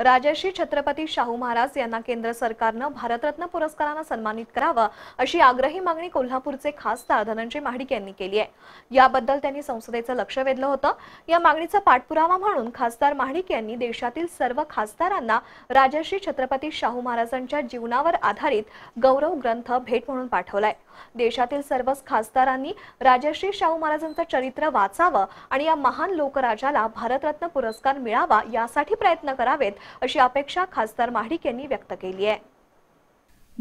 राजर्षी छत्रपती शाहू महाराज यांना केंद्र सरकारनं भारतरत्न पुरस्कारानं सन्मानित करावं अशी आग्रही मागणी कोल्हापूरचे खासदार धनंजय महाडिक यांनी केली आहे याबद्दल त्यांनी संसदेचं लक्ष वेधलं होतं या मागणीचा पाठपुरावा म्हणून खासदार महाडिक यांनी देशातील सर्व खासदारांना राजर्षी छत्रपती शाहू महाराजांच्या जीवनावर आधारित गौरव ग्रंथ भेट म्हणून पाठवलाय देशातील सर्वच खासदारांनी राजर्षी शाहू महाराजांचं चरित्र वाचावं आणि या महान लोकराजाला भारतरत्न पुरस्कार मिळावा यासाठी प्रयत्न करावेत अशी अपेक्षा खासदार महाडिक यांनी व्यक्त केली आहे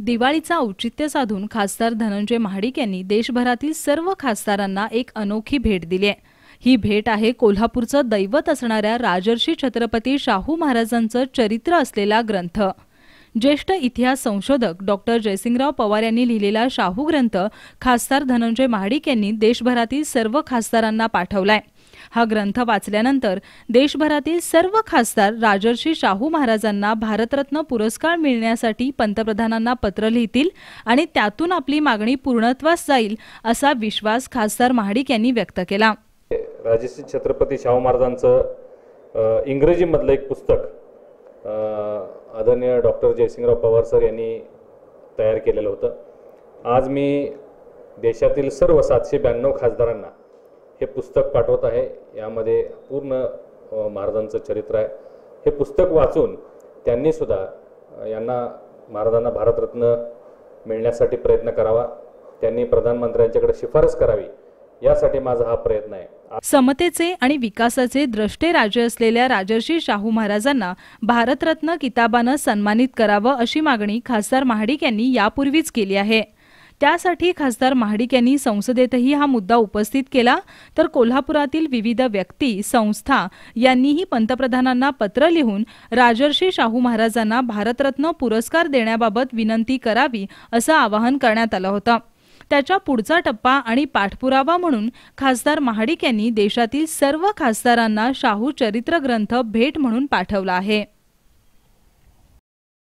दिवाळीचा औचित्य साधून खासदार धनंजय महाडिक यांनी देशभरातील सर्व खासदारांना एक अनोखी भेट दिली आहे ही भेट आहे कोल्हापूरचं दैवत असणाऱ्या राजर्षी छत्रपती शाहू महाराजांचं चरित्र असलेला ग्रंथ ज्येष्ठ इतिहास संशोधक डॉक्टर जयसिंगराव पवार यांनी लिहिलेला शाहू ग्रंथ खासदार धनंजय महाडिक यांनी देशभरातील सर्व खासदारांना पाठवलाय हा ग्रंथ वाचल्यानंतर देशभरातील सर्व खासदार राजर्षी शाहू महाराजांना भारतरत्न पुरस्कार मिळण्यासाठी पंतप्रधानांना पत्र लिहितील आणि त्यातून आपली मागणी पूर्णत्वास जाईल असा विश्वास खासदार महाडिक यांनी व्यक्त केला राजर्षी छत्रपती शाहू महाराजांचं इंग्रजीमधलं एक पुस्तक आदरणीय डॉक्टर जयसिंगराव पवार सर यांनी तयार केलेलं होतं आज मी देशातील सर्व सातशे ब्याण्णव खासदारांना हे पुस्तक पाठवत आहे यामध्ये पूर्ण महाराजांचं चरित्र आहे हे पुस्तक वाचून सुद्धा यांना महाराजांना भारतरत्न मिळण्यासाठी प्रयत्न करावा त्यांनी प्रधानमंत्र्यांच्याकडे शिफारस करावी यासाठी माझा हा प्रयत्न आहे समतेचे आणि विकासाचे द्रष्टे राजे असलेल्या राजर्षी शाहू महाराजांना भारतरत्न किताबानं सन्मानित करावं अशी मागणी खासदार महाडिक यांनी यापूर्वीच केली आहे त्यासाठी खासदार महाडिक यांनी संसदेतही हा मुद्दा उपस्थित केला तर कोल्हापुरातील विविध व्यक्ती संस्था यांनीही पंतप्रधानांना पत्र लिहून राजर्षी शाहू महाराजांना भारतरत्न पुरस्कार देण्याबाबत विनंती करावी असं आवाहन करण्यात आलं होतं त्याच्या पुढचा टप्पा आणि पाठपुरावा म्हणून खासदार महाडिक यांनी देशातील सर्व खासदारांना शाहू चरित्र ग्रंथ भेट म्हणून पाठवला आहे